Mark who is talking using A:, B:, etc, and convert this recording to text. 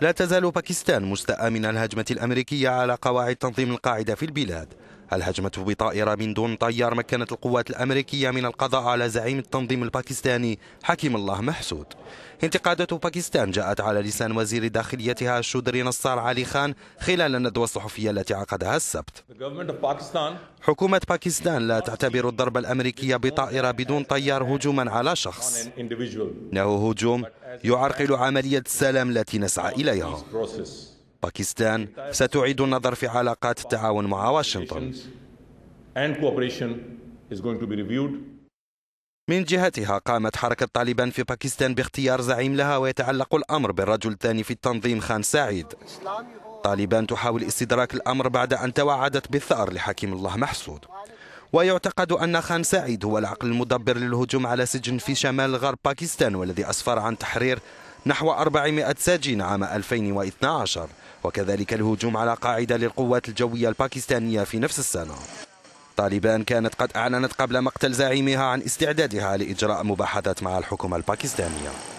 A: لا تزال باكستان مستاءة من الهجمة الأمريكية على قواعد تنظيم القاعدة في البلاد الهجمة بطائرة من دون طيار مكنت القوات الأمريكية من القضاء على زعيم التنظيم الباكستاني حكيم الله محسود انتقادات باكستان جاءت على لسان وزير داخليتها الشودري نصار علي خان خلال الندوة الصحفية التي عقدها السبت حكومة باكستان لا تعتبر الضربة الأمريكية بطائرة بدون طيار هجوما على شخص إنه هجوم يعرقل عملية السلام التي نسعى إليها باكستان ستعيد النظر في علاقات التعاون مع واشنطن من جهتها قامت حركة طالبان في باكستان باختيار زعيم لها ويتعلق الأمر بالرجل الثاني في التنظيم خان سعيد طالبان تحاول استدراك الأمر بعد أن توعدت بالثأر لحكيم الله محسود ويعتقد أن خان سعيد هو العقل المدبر للهجوم على سجن في شمال غرب باكستان والذي أسفر عن تحرير نحو 400 سجين عام 2012 وكذلك الهجوم على قاعدة للقوات الجوية الباكستانية في نفس السنة طالبان كانت قد أعلنت قبل مقتل زعيمها عن استعدادها لإجراء مباحثات مع الحكومة الباكستانية